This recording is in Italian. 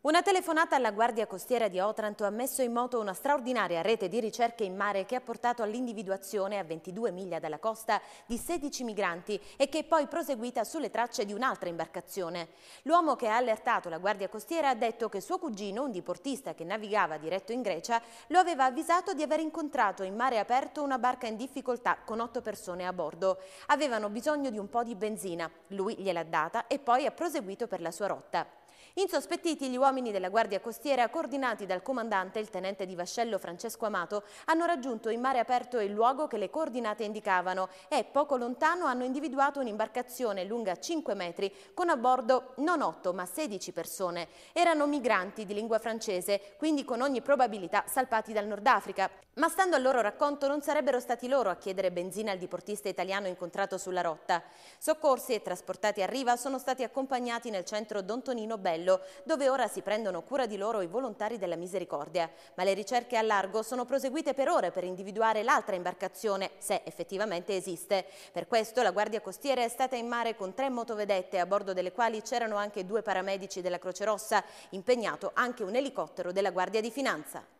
Una telefonata alla Guardia Costiera di Otranto ha messo in moto una straordinaria rete di ricerche in mare che ha portato all'individuazione a 22 miglia dalla costa di 16 migranti e che è poi proseguita sulle tracce di un'altra imbarcazione. L'uomo che ha allertato la Guardia Costiera ha detto che suo cugino, un diportista che navigava diretto in Grecia, lo aveva avvisato di aver incontrato in mare aperto una barca in difficoltà con otto persone a bordo. Avevano bisogno di un po' di benzina, lui gliel'ha data e poi ha proseguito per la sua rotta. Insospettiti, gli uomini della Guardia Costiera, coordinati dal comandante, il tenente di vascello Francesco Amato, hanno raggiunto in mare aperto il luogo che le coordinate indicavano e poco lontano hanno individuato un'imbarcazione lunga 5 metri con a bordo non 8 ma 16 persone. Erano migranti di lingua francese, quindi con ogni probabilità salpati dal Nord Africa. Ma stando al loro racconto non sarebbero stati loro a chiedere benzina al diportista italiano incontrato sulla rotta. Soccorsi e trasportati a riva sono stati accompagnati nel centro Don Tonino Bello Maranello, dove ora si prendono cura di loro i volontari della misericordia. Ma le ricerche a largo sono proseguite per ore per individuare l'altra imbarcazione, se effettivamente esiste. Per questo la Guardia Costiera è stata in mare con tre motovedette, a bordo delle quali c'erano anche due paramedici della Croce Rossa, impegnato anche un elicottero della Guardia di Finanza.